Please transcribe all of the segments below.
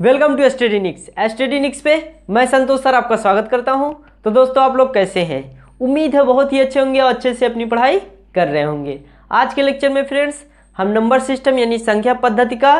Welcome to एस्टेडिनिक्स एस्टेडिनिक्स पे मैं संतोष sir आपका स्वागत करता हूँ तो दोस्तों आप लोग कैसे हैं उम्मीद है बहुत ही अच्छे होंगे और अच्छे से अपनी पढ़ाई कर रहे होंगे आज के लेक्चर में फ्रेंड्स हम नंबर सिस्टम यानी संख्या पद्धति का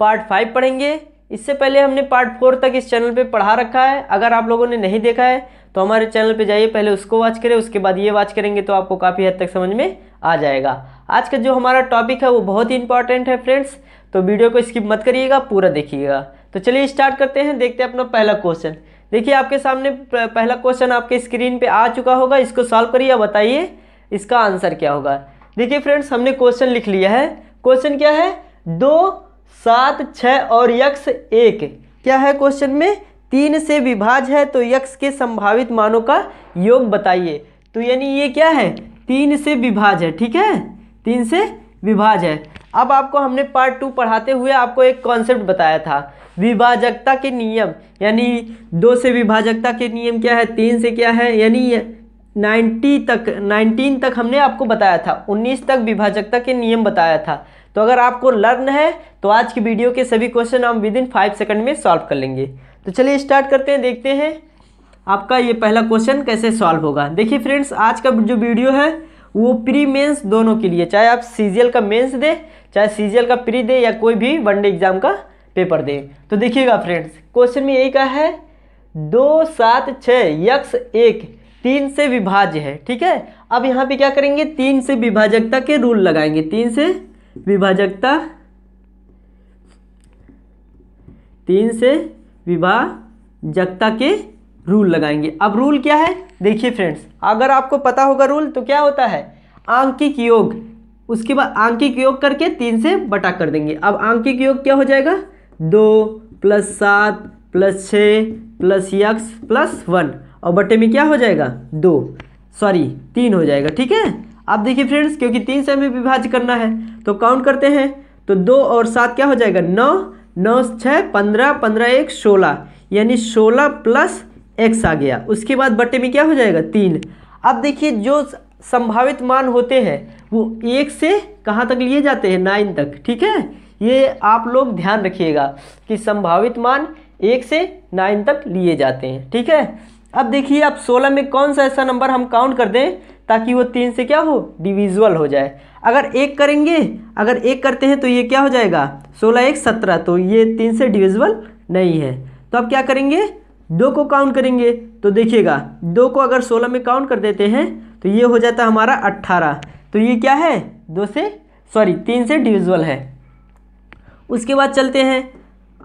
पार्ट फाइव पढ़ेंगे इससे पहले हमने पार्ट फोर तक इस चैनल पर पढ़ा रखा है अगर आप लोगों ने नहीं देखा है तो हमारे चैनल पर जाइए पहले उसको वॉच करें उसके बाद ये वॉच करेंगे तो आपको काफ़ी हद तक समझ में आ जाएगा आज का जो हमारा टॉपिक है वो बहुत ही इंपॉर्टेंट है फ्रेंड्स तो वीडियो को स्किप मत करिएगा पूरा देखिएगा तो चलिए स्टार्ट करते हैं देखते हैं अपना पहला क्वेश्चन देखिए आपके सामने पहला क्वेश्चन आपके स्क्रीन पे आ चुका होगा इसको सॉल्व करिए बताइए इसका आंसर क्या होगा देखिए फ्रेंड्स हमने क्वेश्चन लिख लिया है क्वेश्चन क्या है दो सात छः और यक्स एक क्या है क्वेश्चन में तीन से विभाज है तो यक्स के संभावित मानों का योग बताइए तो यानी ये क्या है तीन से विभाज है ठीक है तीन से विभाज है अब आपको हमने पार्ट टू पढ़ाते हुए आपको एक कॉन्सेप्ट बताया था विभाजकता के नियम यानी दो से विभाजकता के नियम क्या है तीन से क्या है यानी नाइन्टी तक नाइनटीन तक हमने आपको बताया था उन्नीस तक विभाजकता के नियम बताया था तो अगर आपको लर्न है तो आज की वीडियो के सभी क्वेश्चन हम विद इन फाइव सेकंड में सॉल्व कर लेंगे तो चलिए स्टार्ट करते हैं देखते हैं आपका ये पहला क्वेश्चन कैसे सॉल्व होगा देखिए फ्रेंड्स आज का जो वीडियो है वो प्री मेंस दोनों के लिए चाहे आप सीजीएल का मेंस दे चाहे सीजीएल का प्री दे या कोई भी वनडे एग्जाम का पेपर दे तो देखिएगा फ्रेंड्स क्वेश्चन में यही कहा है दो सात छः यक्स एक तीन से विभाज्य है ठीक है अब यहाँ पे क्या करेंगे तीन से विभाजकता के रूल लगाएंगे तीन से विभाजकता तीन से विभाजकता के रूल लगाएंगे अब रूल क्या है देखिए फ्रेंड्स अगर आपको पता होगा रूल तो क्या होता है आंकिक योग उसके बाद आंकिक योग करके तीन से बटा कर देंगे अब आंकिक योग क्या हो जाएगा दो प्लस सात प्लस छः प्लस यक्स प्लस वन और बटे में क्या हो जाएगा दो सॉरी तीन हो जाएगा ठीक है आप देखिए फ्रेंड्स क्योंकि तीन से हमें विभाज्य करना है तो काउंट करते हैं तो दो और सात क्या हो जाएगा नौ नौ छः पंद्रह पंद्रह एक सोलह यानी सोलह प्लस एक्स आ गया उसके बाद बट्टे में क्या हो जाएगा तीन अब देखिए जो संभावित मान होते हैं वो एक से कहाँ तक लिए जाते हैं नाइन तक ठीक है ये आप लोग ध्यान रखिएगा कि संभावित मान एक से नाइन तक लिए जाते हैं ठीक है अब देखिए आप सोलह में कौन सा ऐसा नंबर हम काउंट कर दें ताकि वो तीन से क्या हो डिविजुअल हो जाए अगर एक करेंगे अगर एक करते हैं तो ये क्या हो जाएगा सोलह एक सत्रह तो ये तीन से डिविजुअल नहीं है तो अब क्या करेंगे दो को काउंट करेंगे तो देखिएगा दो को अगर सोलह में काउंट कर देते हैं तो ये हो जाता हमारा अट्ठारह तो ये क्या है दो से सॉरी तीन से डिविजुअल है उसके बाद चलते हैं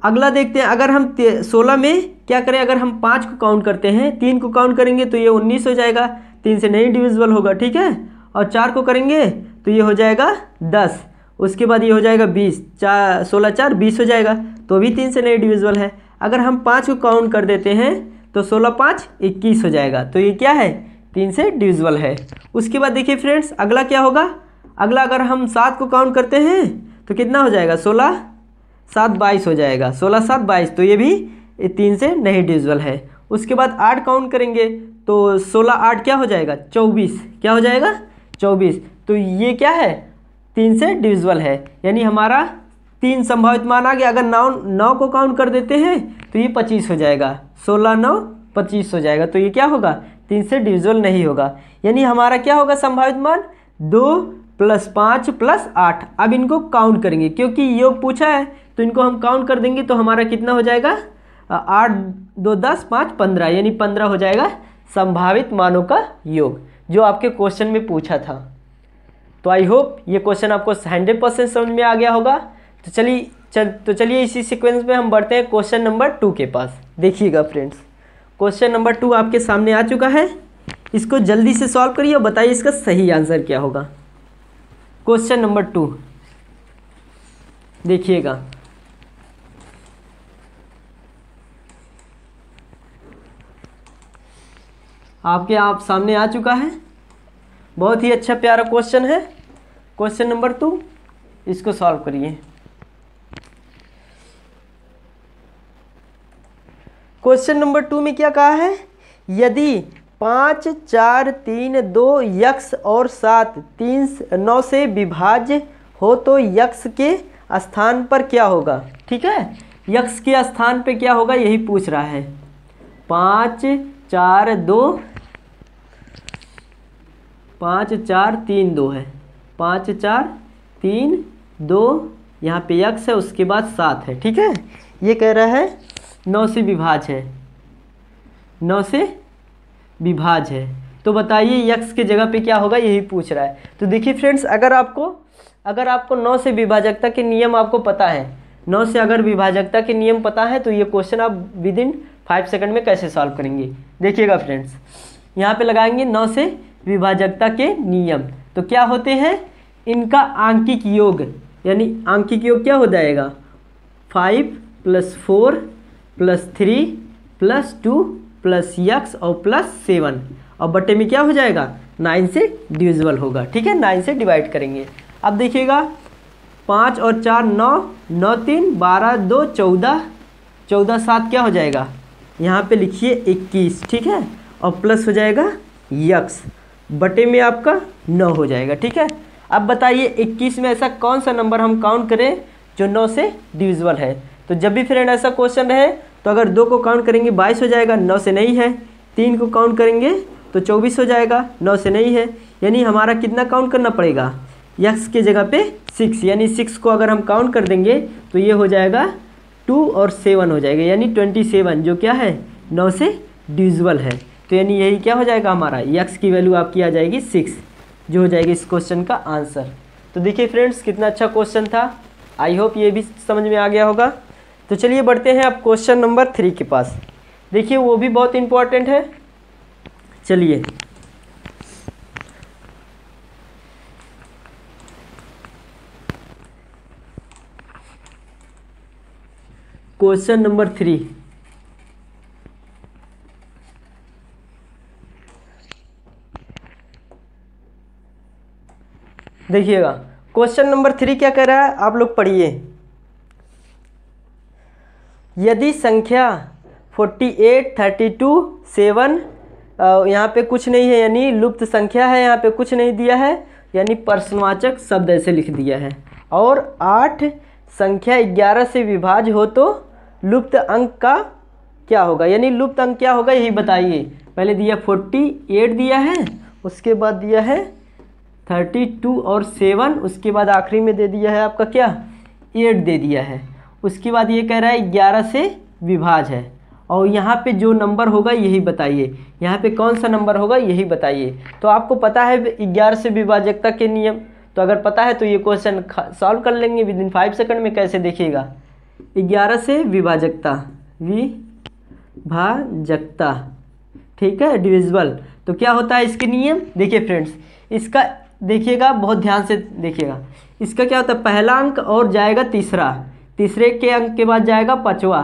अगला देखते हैं अगर हम सोलह में क्या करें अगर हम पाँच को काउंट करते हैं तीन को काउंट करेंगे तो ये उन्नीस हो जाएगा तीन से नहीं डिविजिबल होगा ठीक है और चार को करेंगे तो ये हो जाएगा दस उसके बाद ये हो जाएगा बीस चार सोलह चार बीस हो जाएगा तो भी तीन से नहीं डिविजिबल है अगर हम पाँच को काउंट कर देते हैं तो सोलह पाँच इक्कीस हो जाएगा तो ये क्या है तीन से डिविजिबल है उसके बाद देखिए फ्रेंड्स अगला क्या होगा अगला अगर हम सात को काउंट करते हैं तो कितना हो जाएगा सोलह सात बाईस हो जाएगा सोलह सात बाईस तो ये भी तीन से नहीं डिविजिबल है उसके बाद आठ काउंट करेंगे तो सोलह आठ क्या हो जाएगा चौबीस क्या हो जाएगा चौबीस तो ये क्या है तीन से डिविजिबल है यानी हमारा तीन संभावित मान आ गया अगर नौ नौ को काउंट कर देते हैं तो ये पच्चीस हो जाएगा सोलह नौ पच्चीस हो जाएगा तो ये क्या होगा तीन से डिविजल नहीं होगा यानी हमारा क्या होगा संभावित मान दो प्लस पाँच प्लस आठ अब इनको काउंट करेंगे क्योंकि योग पूछा है तो इनको हम काउंट कर देंगे तो हमारा कितना हो जाएगा आठ दो दस पाँच पंद्रह यानी पंद्रह हो जाएगा संभावित मानों का योग जो आपके क्वेश्चन में पूछा था तो आई होप ये क्वेश्चन आपको हंड्रेड परसेंट समझ में आ गया होगा तो चलिए चल तो चलिए इसी सीक्वेंस में हम बढ़ते हैं क्वेश्चन नंबर टू के पास देखिएगा फ्रेंड्स क्वेश्चन नंबर टू आपके सामने आ चुका है इसको जल्दी से सॉल्व करिए और बताइए इसका सही आंसर क्या होगा क्वेश्चन नंबर टू देखिएगा आपके आप सामने आ चुका है बहुत ही अच्छा प्यारा क्वेश्चन है क्वेश्चन नंबर टू इसको सॉल्व करिए क्वेश्चन नंबर टू में क्या कहा है यदि पाँच चार तीन दो यक्स और सात तीन नौ से विभाज्य हो तो यक्स के स्थान पर क्या होगा ठीक है यक्स के स्थान पे क्या होगा यही पूछ रहा है पाँच चार दो पाँच चार तीन दो है पाँच चार तीन दो यहाँ पे यक्स है उसके बाद सात है ठीक है ये कह रहा है नौ से विभाज है नौ से विभाज है तो बताइए यक्स की जगह पे क्या होगा यही पूछ रहा है तो देखिए फ्रेंड्स अगर आपको अगर आपको नौ से विभाजकता के नियम आपको पता है नौ से अगर विभाजकता के नियम पता है तो ये क्वेश्चन आप विद इन फाइव सेकंड में कैसे सॉल्व करेंगे देखिएगा फ्रेंड्स यहाँ पे लगाएंगे नौ से विभाजकता के नियम तो क्या होते हैं इनका आंकिक योग यानी आंकिक योग क्या हो जाएगा five plus four plus three plus two plus x और प्लस सेवन और बटे में क्या हो जाएगा नाइन से डिविजिबल होगा ठीक है नाइन से डिवाइड करेंगे अब देखिएगा पाँच और चार नौ नौ तीन बारह दो चौदह चौदह सात क्या हो जाएगा यहाँ पे लिखिए इक्कीस ठीक है और प्लस हो जाएगा यक्स बटे में आपका नौ हो जाएगा ठीक है अब बताइए इक्कीस में ऐसा कौन सा नंबर हम काउंट करें जो नौ से डिविजिबल है तो जब भी फ्रेंड ऐसा क्वेश्चन रहे तो अगर दो को काउंट करेंगे बाईस हो जाएगा नौ से नहीं है तीन को काउंट करेंगे तो चौबीस हो जाएगा नौ से नहीं है यानी हमारा कितना काउंट करना पड़ेगा यक्स के जगह पे सिक्स यानी सिक्स को अगर हम काउंट कर देंगे तो ये हो जाएगा टू और सेवन हो जाएगा यानी ट्वेंटी सेवन जो क्या है नौ से डिविजल है तो यानी यही क्या हो जाएगा हमारा यक्स की वैल्यू आपकी आ जाएगी सिक्स जो हो जाएगी इस क्वेश्चन का आंसर तो देखिए फ्रेंड्स कितना अच्छा क्वेश्चन था आई होप ये भी समझ में आ गया होगा तो चलिए बढ़ते हैं आप क्वेश्चन नंबर थ्री के पास देखिए वो भी बहुत इम्पॉर्टेंट है चलिए क्वेश्चन नंबर थ्री देखिएगा क्वेश्चन नंबर थ्री क्या कह रहा है आप लोग पढ़िए यदि संख्या forty eight thirty two seven यहाँ पे कुछ नहीं है यानी लुप्त संख्या है यहाँ पे कुछ नहीं दिया है यानी प्रश्नवाचक शब्द ऐसे लिख दिया है और आठ संख्या ग्यारह से विभाज हो तो लुप्त अंक का क्या होगा यानी लुप्त अंक क्या होगा यही बताइए पहले दिया फोर्टी एट दिया है उसके बाद दिया है थर्टी टू और सेवन उसके बाद आखिरी में दे दिया है आपका क्या एट दे दिया है उसके बाद ये कह रहा है ग्यारह से विभाज है और यहाँ पे जो नंबर होगा यही बताइए यहाँ पे कौन सा नंबर होगा यही बताइए तो आपको पता है ग्यारह से विभाजकता के नियम तो अगर पता है तो ये क्वेश्चन सॉल्व कर लेंगे विद इन फाइव सेकंड में कैसे देखिएगा ग्यारह से विभाजकता विभाजकता ठीक है डिविजिबल तो क्या होता है इसके नियम देखिए फ्रेंड्स इसका देखिएगा बहुत ध्यान से देखिएगा इसका क्या होता है पहला अंक और जाएगा तीसरा तीसरे के अंक के बाद जाएगा पाँचवा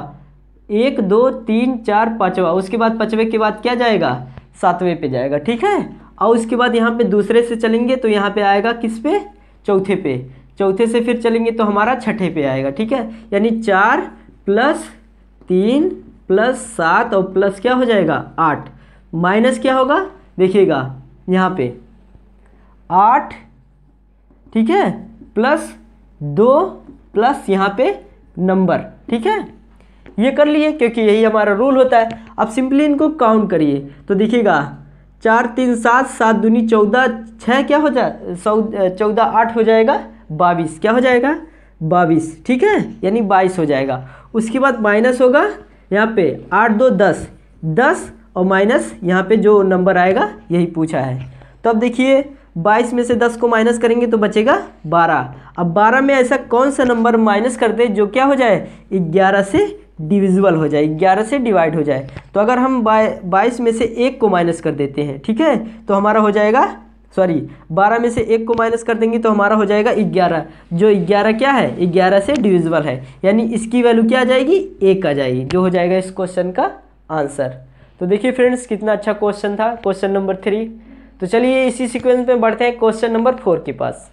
एक दो तीन चार पाँचवा उसके बाद पाँचवें के बाद क्या जाएगा सातवें पे जाएगा ठीक है और उसके बाद यहाँ पे दूसरे से चलेंगे तो यहाँ पे आएगा किस पे चौथे पे चौथे से फिर चलेंगे तो हमारा छठे पे आएगा ठीक है यानी चार प्लस तीन प्लस सात और प्लस क्या हो जाएगा आठ माइनस क्या होगा देखिएगा यहाँ पे आठ ठीक है प्लस दो प्लस यहाँ पे नंबर ठीक है ये कर लिए क्योंकि यही हमारा रूल होता है अब सिंपली इनको काउंट करिए तो देखिएगा चार तीन सात सात दूनी चौदह छः क्या हो जाए सौ चौदह आठ हो जाएगा बाईस क्या हो जाएगा बाईस ठीक है यानी बाईस हो जाएगा उसके बाद माइनस होगा यहाँ पे आठ दो दस दस और माइनस यहाँ पे जो नंबर आएगा यही पूछा है तो अब देखिए बाईस में से दस को माइनस करेंगे तो बचेगा बारह अब बारह में ऐसा कौन सा नंबर माइनस कर दे जो क्या हो जाए ग्यारह से डिविजिबल हो जाए ग्यारह से डिवाइड हो जाए तो अगर हम बाईस में से एक को माइनस कर देते हैं ठीक है तो हमारा हो जाएगा सॉरी बारह में से एक को माइनस कर देंगे तो हमारा हो जाएगा ग्यारह जो ग्यारह क्या है ग्यारह से डिविजिबल है यानी इसकी वैल्यू क्या आ जाएगी एक आ जाएगी जो हो जाएगा इस क्वेश्चन का आंसर तो देखिए फ्रेंड्स कितना अच्छा क्वेश्चन था क्वेश्चन नंबर थ्री तो चलिए इसी सीक्वेंस में बढ़ते हैं क्वेश्चन नंबर फोर के पास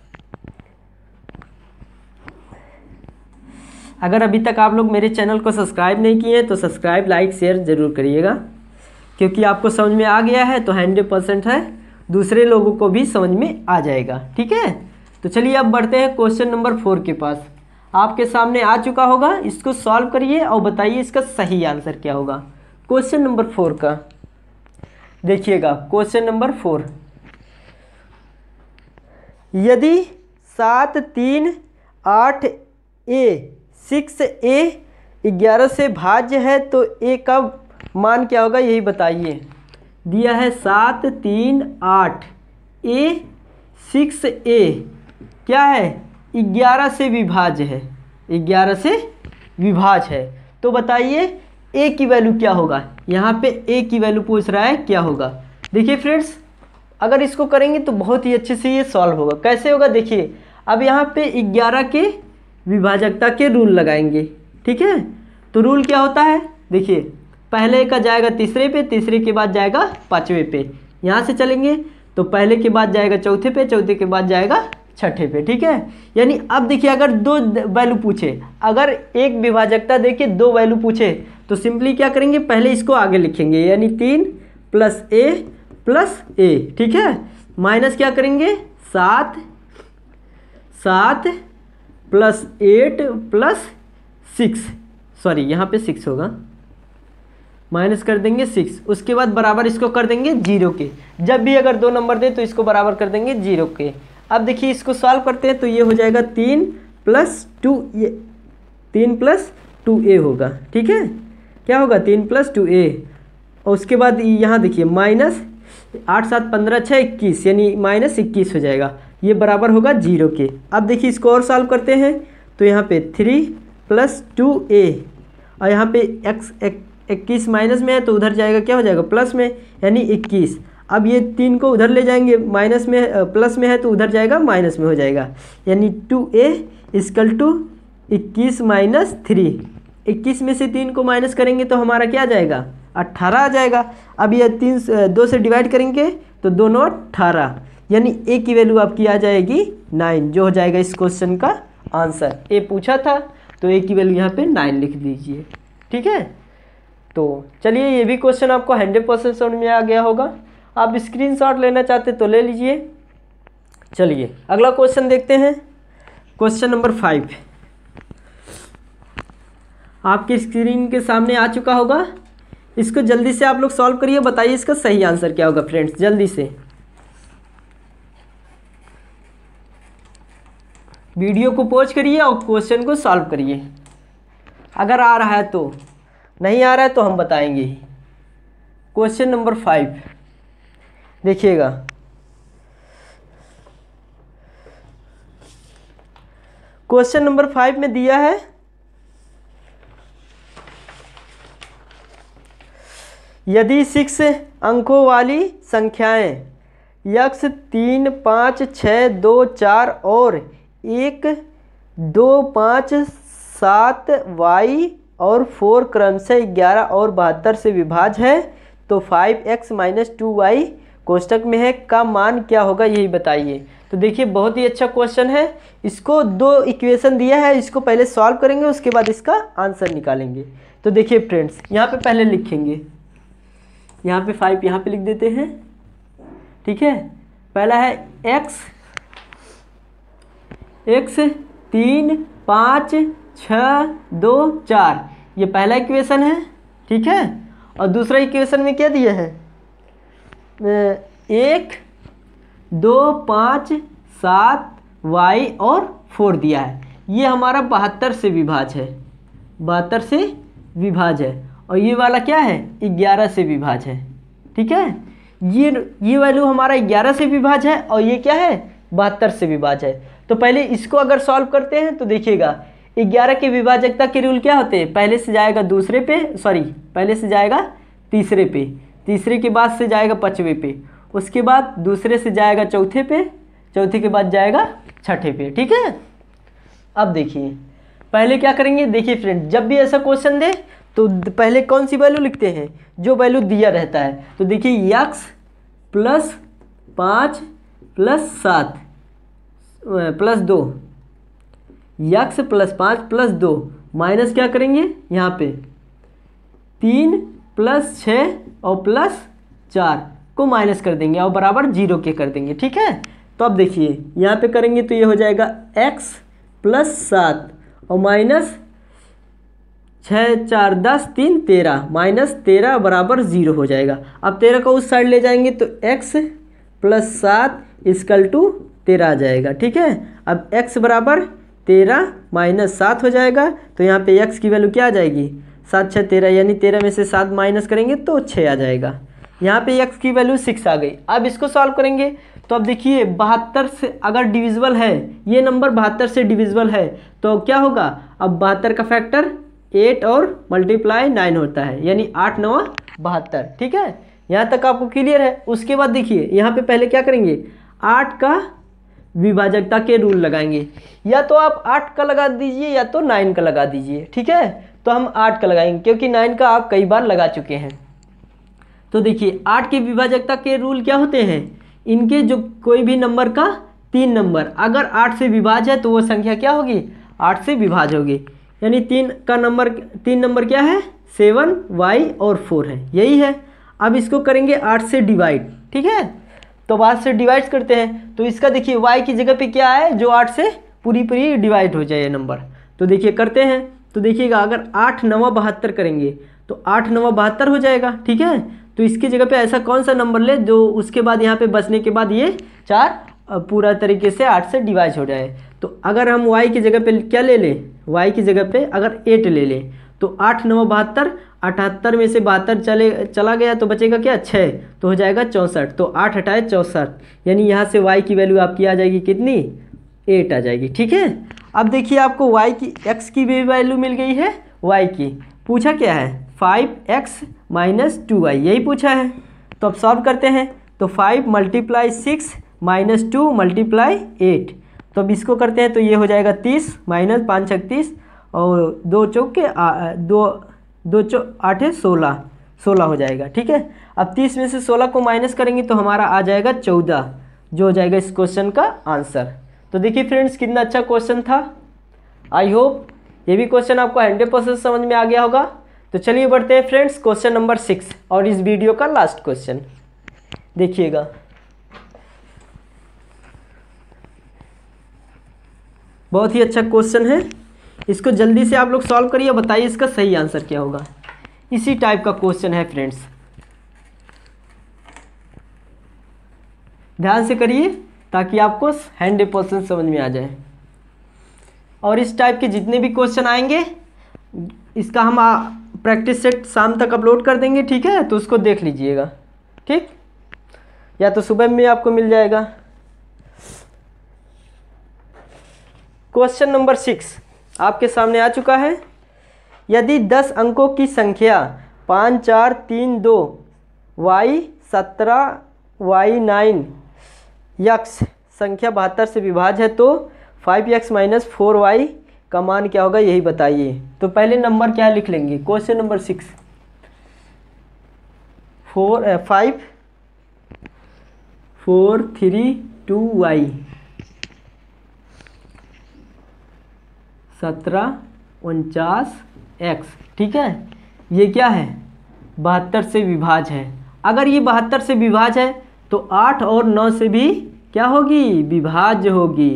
अगर अभी तक आप लोग मेरे चैनल को सब्सक्राइब नहीं किए हैं तो सब्सक्राइब लाइक शेयर ज़रूर करिएगा क्योंकि आपको समझ में आ गया है तो हंड्रेड परसेंट है दूसरे लोगों को भी समझ में आ जाएगा ठीक है तो चलिए अब बढ़ते हैं क्वेश्चन नंबर फोर के पास आपके सामने आ चुका होगा इसको सॉल्व करिए और बताइए इसका सही आंसर क्या होगा क्वेश्चन नंबर फोर का देखिएगा क्वेश्चन नंबर फोर यदि सात तीन आठ ए सिक्स ए ग्यारह से भाज्य है तो ए का मान क्या होगा यही बताइए दिया है सात तीन आठ ए सिक्स ए क्या है ग्यारह से विभाज्य है ग्यारह से विभाज है तो बताइए ए की वैल्यू क्या होगा यहाँ पे ए की वैल्यू पूछ रहा है क्या होगा देखिए फ्रेंड्स अगर इसको करेंगे तो बहुत ही अच्छे से ये सॉल्व होगा कैसे होगा देखिए अब यहाँ पे ग्यारह के विभाजकता के रूल लगाएंगे ठीक है तो रूल क्या होता है देखिए पहले का जाएगा तीसरे पे तीसरे के बाद जाएगा पाँचवें पे यहाँ से चलेंगे तो पहले के बाद जाएगा चौथे पे चौथे के बाद जाएगा छठे पे ठीक है यानी अब देखिए अगर दो वैल्यू पूछे अगर एक विभाजकता देखिए दो वैल्यू पूछे तो सिंपली क्या करेंगे पहले इसको आगे लिखेंगे यानी तीन प्लस ए प्लस ए ठीक है माइनस क्या करेंगे सात सात plus eight plus six sorry यहाँ पे सिक्स होगा माइनस कर देंगे सिक्स उसके बाद बराबर इसको कर देंगे जीरो के जब भी अगर दो नंबर दे तो इसको बराबर कर देंगे जीरो के अब देखिए इसको सॉल्व करते हैं तो ये हो जाएगा तीन प्लस टू ए तीन प्लस टू ए होगा ठीक है क्या होगा तीन प्लस टू ए और उसके बाद यहाँ देखिए माइनस आठ सात पंद्रह छः इक्कीस यानी माइनस इक्कीस हो जाएगा ये बराबर होगा जीरो के अब देखिए इसको और सॉल्व करते हैं तो यहाँ पे थ्री प्लस टू ए और यहाँ पे एक्स इक्कीस माइनस में है तो उधर जाएगा क्या हो जाएगा प्लस में यानी इक्कीस अब ये तीन को उधर ले जाएंगे माइनस में प्लस में है तो उधर जाएगा माइनस में हो जाएगा यानी टू ए स्कल टू इक्कीस माइनस थ्री इक्कीस में से तीन को माइनस करेंगे तो हमारा क्या जाएगा अट्ठारह आ जाएगा अब ये तीन दो से डिवाइड करेंगे तो दोनों अट्ठारह यानी ए की वैल्यू आपकी आ जाएगी नाइन जो हो जाएगा इस क्वेश्चन का आंसर ए पूछा था तो ए की वैल्यू यहाँ पर नाइन लिख दीजिए ठीक है तो चलिए ये भी क्वेश्चन आपको हंड्रेड परसेंट में आ गया होगा आप स्क्रीनशॉट लेना चाहते तो ले लीजिए चलिए अगला क्वेश्चन देखते हैं क्वेश्चन नंबर फाइव आपके स्क्रीन के सामने आ चुका होगा इसको जल्दी से आप लोग सॉल्व करिए बताइए इसका सही आंसर क्या होगा फ्रेंड्स जल्दी से वीडियो को पोज करिए और क्वेश्चन को सॉल्व करिए अगर आ रहा है तो नहीं आ रहा है तो हम बताएंगे क्वेश्चन नंबर फाइव देखिएगा क्वेश्चन नंबर फाइव में दिया है यदि सिक्स अंकों वाली संख्याएं यक्स तीन पाँच छः दो चार और एक दो पाँच सात वाई और फोर क्रम से ग्यारह और बहत्तर से विभाज है तो five x minus two y कोष्टक में है का मान क्या होगा यही बताइए तो देखिए बहुत ही अच्छा क्वेश्चन है इसको दो इक्वेशन दिया है इसको पहले सॉल्व करेंगे उसके बाद इसका आंसर निकालेंगे तो देखिए फ्रेंड्स यहाँ पे पहले लिखेंगे यहाँ पे फाइव यहाँ पे लिख देते हैं ठीक है पहला है एक्स एक्स तीन पाँच छ दो चार ये पहला इक्वेशन है ठीक है और दूसरा इक्वेशन में क्या दिया है एक दो पाँच सात वाई और फोर दिया है ये हमारा बहत्तर से विभाज है बहत्तर से विभाज है और ये वाला क्या है ग्यारह से विभाज है ठीक है ये ये वैल्यू हमारा ग्यारह से विभाज है और ये क्या है बहत्तर से विभाज है तो पहले इसको अगर सॉल्व करते हैं तो देखिएगा ग्यारह के विभाजकता के रूल क्या होते हैं पहले से जाएगा दूसरे पे सॉरी पहले से जाएगा तीसरे पे तीसरे के बाद से जाएगा पाँचवें पे उसके बाद दूसरे से जाएगा चौथे पे चौथे के बाद जाएगा छठे पे ठीक है अब देखिए पहले क्या करेंगे देखिए फ्रेंड जब भी ऐसा क्वेश्चन दे तो पहले कौन सी वैल्यू लिखते हैं जो वैल्यू दिया रहता है तो देखिए यक्स प्लस पाँच प्लस सात प्लस दो यक्स प्लस पाँच प्लस दो माइनस क्या करेंगे यहाँ पे तीन प्लस छः और प्लस चार को माइनस कर देंगे और बराबर जीरो के कर देंगे ठीक है तो अब देखिए यहाँ पे करेंगे तो ये हो जाएगा एक्स प्लस सात और माइनस छः चार दस तीन तेरह माइनस तेरह बराबर ज़ीरो हो जाएगा अब तेरह को उस साइड ले जाएंगे तो एक्स प्लस सात इसकल टू तेरह आ जाएगा ठीक है अब एक्स बराबर तेरह माइनस सात हो जाएगा तो यहाँ पे एक्स की वैल्यू क्या आ जाएगी सात छः तेरह यानी तेरह में से सात माइनस करेंगे तो छः आ जाएगा यहाँ पे एक्स की वैल्यू सिक्स आ गई अब इसको सॉल्व करेंगे तो अब देखिए बहत्तर से अगर डिविजिबल है ये नंबर बहत्तर से डिविजिबल है तो क्या होगा अब बहत्तर का फैक्टर एट और मल्टीप्लाई नाइन होता है यानी आठ नवा बहत्तर ठीक है यहाँ तक आपको क्लियर है उसके बाद देखिए यहाँ पे पहले क्या करेंगे आठ का विभाजकता के रूल लगाएंगे या तो आप आठ का लगा दीजिए या तो नाइन का लगा दीजिए ठीक है तो हम आठ का लगाएंगे क्योंकि नाइन का आप कई बार लगा चुके हैं तो देखिए आठ के विभाजकता के रूल क्या होते हैं इनके जो कोई भी नंबर का तीन नंबर अगर आठ से विभाज है तो वो संख्या क्या होगी आठ से विभाज होगी यानी तीन का नंबर तीन नंबर क्या है सेवन वाई और फोर है यही है अब इसको करेंगे आठ से डिवाइड ठीक है तो आठ से डिवाइड करते हैं तो इसका देखिए वाई की जगह पे क्या है जो आठ से पूरी पूरी डिवाइड हो जाए नंबर तो देखिए करते हैं तो देखिएगा अगर आठ नवा बहत्तर करेंगे तो आठ नवा बहत्तर हो जाएगा ठीक है तो इसकी जगह पे ऐसा कौन सा नंबर ले जो उसके बाद यहाँ पे बसने के बाद ये चार पूरा तरीके से आठ से डिवाइड हो जाए तो अगर हम वाई की जगह पे क्या ले लें वाई की जगह पे अगर एट ले लें तो आठ नवा बहत्तर अठहत्तर में से बहत्तर चले चला गया तो बचेगा क्या छः तो हो जाएगा चौंसठ तो आठ हटाए चौंसठ यानी यहाँ से वाई की वैल्यू आपकी आ जाएगी कितनी एट आ जाएगी ठीक है अब देखिए आपको y की x की भी वैल्यू मिल गई है y की पूछा क्या है five x minus two y यही पूछा है तो अब सॉल्व करते हैं तो five multiply six minus two multiply eight तो अब इसको करते हैं तो ये हो जाएगा तीस माइनस पाँच छत्तीस और दो चौके दो दो चौ आठ है सोलह सोलह हो जाएगा ठीक है अब तीस में से सोलह को माइनस करेंगे तो हमारा आ जाएगा चौदह जो हो जाएगा इस क्वेश्चन का आंसर तो देखिए फ्रेंड्स कितना अच्छा क्वेश्चन था आई होप ये भी क्वेश्चन आपको हंड्रेड परसेंट समझ में आ गया होगा तो चलिए बढ़ते हैं फ्रेंड्स क्वेश्चन नंबर सिक्स और इस वीडियो का लास्ट क्वेश्चन देखिएगा बहुत ही अच्छा क्वेश्चन है इसको जल्दी से आप लोग सॉल्व करिए बताइए इसका सही आंसर क्या होगा इसी टाइप का क्वेश्चन है फ्रेंड्स ध्यान से करिए ताकि आपको हंड्रेड परसेंट समझ में आ जाए और इस टाइप के जितने भी क्वेश्चन आएंगे इसका हम प्रैक्टिस सेट शाम तक अपलोड कर देंगे ठीक है तो उसको देख लीजिएगा ठीक या तो सुबह में आपको मिल जाएगा क्वेश्चन नंबर सिक्स आपके सामने आ चुका है यदि दस अंकों की संख्या पाँच चार तीन दो वाई सत्रह वाई नाइन यक्स संख्या बहत्तर से विभाज है तो five x minus four y का मान क्या होगा यही बताइए तो पहले नंबर क्या लिख लेंगे question number six four five four three two y सत्रह उनचास एक्स ठीक है ये क्या है बहत्तर से विभाज है अगर ये बहत्तर से विभाज है तो आठ और नौ से भी क्या होगी विभाज होगी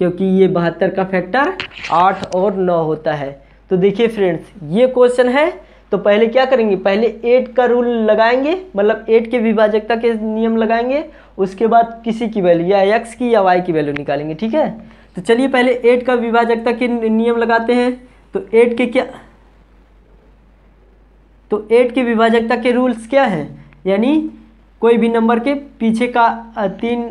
क्योंकि ये बहत्तर का फैक्टर आठ और नौ होता है तो देखिए फ्रेंड्स ये क्वेश्चन है तो पहले क्या करेंगे पहले एट का रूल लगाएंगे मतलब एट के विभाजकता के नियम लगाएंगे उसके बाद किसी की वैल्यू या एक्स की या वाई की वैल्यू निकालेंगे ठीक है तो चलिए पहले एट का विभाजकता के नियम लगाते हैं तो एट के क्या तो एट के विभाजकता के रूल्स क्या हैं यानी कोई भी नंबर के पीछे का तीन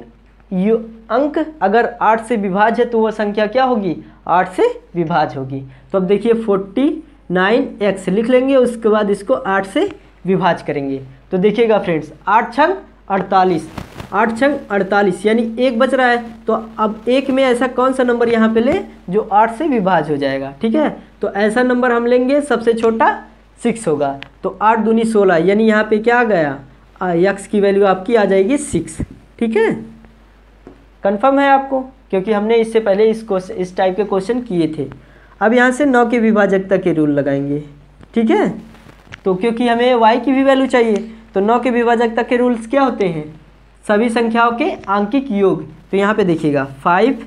यु अंक अगर आठ से विभाज है तो वह संख्या क्या होगी आठ से विभाज होगी तो अब देखिए फोर्टी नाइन एक्स लिख लेंगे उसके बाद इसको आठ से विभाज करेंगे तो देखिएगा फ्रेंड्स आठ छंग अड़तालीस आठ छंग अड़तालीस यानी एक बच रहा है तो अब एक में ऐसा कौन सा नंबर यहाँ पे ले जो आठ से विभाज हो जाएगा ठीक है तो ऐसा नंबर हम लेंगे सबसे छोटा सिक्स होगा तो आठ दूनी सोलह यानी यहाँ पे क्या आ गया यक्स की वैल्यू आपकी आ जाएगी सिक्स ठीक है कन्फर्म है आपको क्योंकि हमने इससे पहले इस क्वेश्चन इस टाइप के क्वेश्चन किए थे अब यहाँ से नौ के विभाजकता के रूल लगाएंगे ठीक है तो क्योंकि हमें वाई की भी वैल्यू चाहिए तो नौ के विभाजकता के रूल्स क्या होते हैं सभी संख्याओं के आंकिक योग तो यहाँ पे देखिएगा five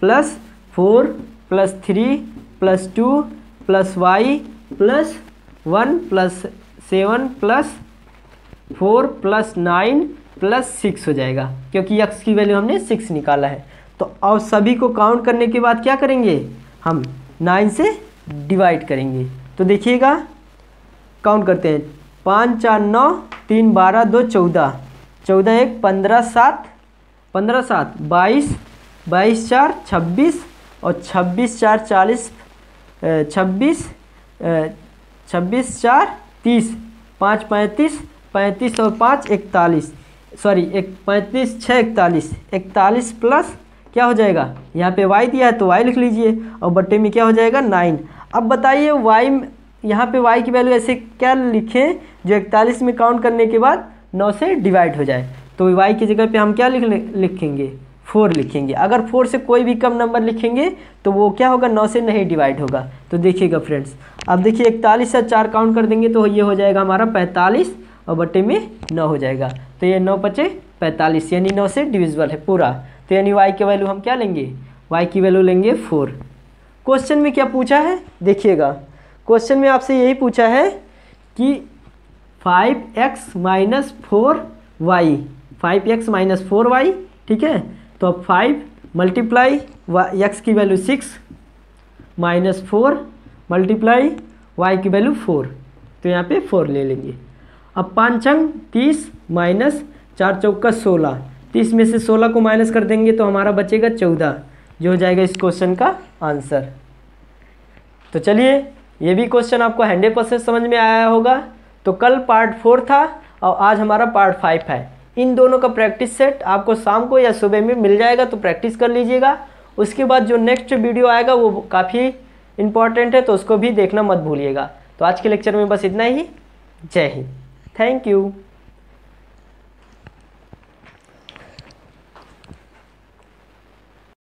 plus four plus three plus two plus y plus one plus seven plus four plus nine plus six हो जाएगा क्योंकि यक्स की वैल्यू हमने सिक्स निकाला है तो अब सभी को काउंट करने के बाद क्या करेंगे हम नाइन से डिवाइड करेंगे तो देखिएगा काउंट करते हैं पाँच चार नौ तीन बारह दो चौदह चौदह एक पंद्रह सात पंद्रह सात बाईस बाईस चार छब्बीस और छब्बीस चार चालीस छब्बीस छब्बीस चार तीस पाँच पैंतीस पैंतीस और पाँच इकतालीस सॉरी एक पैंतीस छः इकतालीस इकतालीस प्लस क्या हो जाएगा यहाँ पे y दिया है तो y लिख लीजिए और बट्टे में क्या हो जाएगा नाइन अब बताइए y यहाँ पे y की वैल्यू ऐसे क्या लिखें जो इकतालीस में काउंट करने के बाद नौ से डिवाइड हो जाए तो y की जगह पे हम क्या लिख लिखेंगे फोर लिखेंगे अगर फोर से कोई भी कम नंबर लिखेंगे तो वो क्या होगा नौ से नहीं डिवाइड होगा तो देखिएगा फ्रेंड्स अब देखिए इकतालीस से चार काउंट कर देंगे तो ये हो जाएगा हमारा पैंतालीस और बटे में नौ हो जाएगा तो ये नौ पचे पैंतालीस यानी नौ से डिविजल है पूरा तो यानी वाई की वैल्यू हम क्या लेंगे वाई की वैल्यू लेंगे फोर क्वेश्चन में क्या पूछा है देखिएगा क्वेश्चन में आपसे यही पूछा है कि five x minus four y five x minus four y ठीक है तो अब फाइव मल्टीप्लाई वाई एक्स की value six minus four multiply y की वैल्यू फोर तो यहाँ पे फोर ले लेंगे अब पाँच छंग तीस माइनस चार चौका सोलह तीस में से सोलह को माइनस कर देंगे तो हमारा बचेगा चौदह जो हो जाएगा इस क्वेश्चन का आंसर तो चलिए ये भी क्वेश्चन आपको हंड्रेड परसेंट समझ में आया होगा तो कल पार्ट फोर था और आज हमारा पार्ट फाइव है इन दोनों का प्रैक्टिस सेट आपको शाम को या सुबह में मिल जाएगा तो प्रैक्टिस कर लीजिएगा उसके बाद जो नेक्स्ट वीडियो आएगा वो काफ़ी इंपॉर्टेंट है तो उसको भी देखना मत भूलिएगा तो आज के लेक्चर में बस इतना ही जय हिंद Thank you.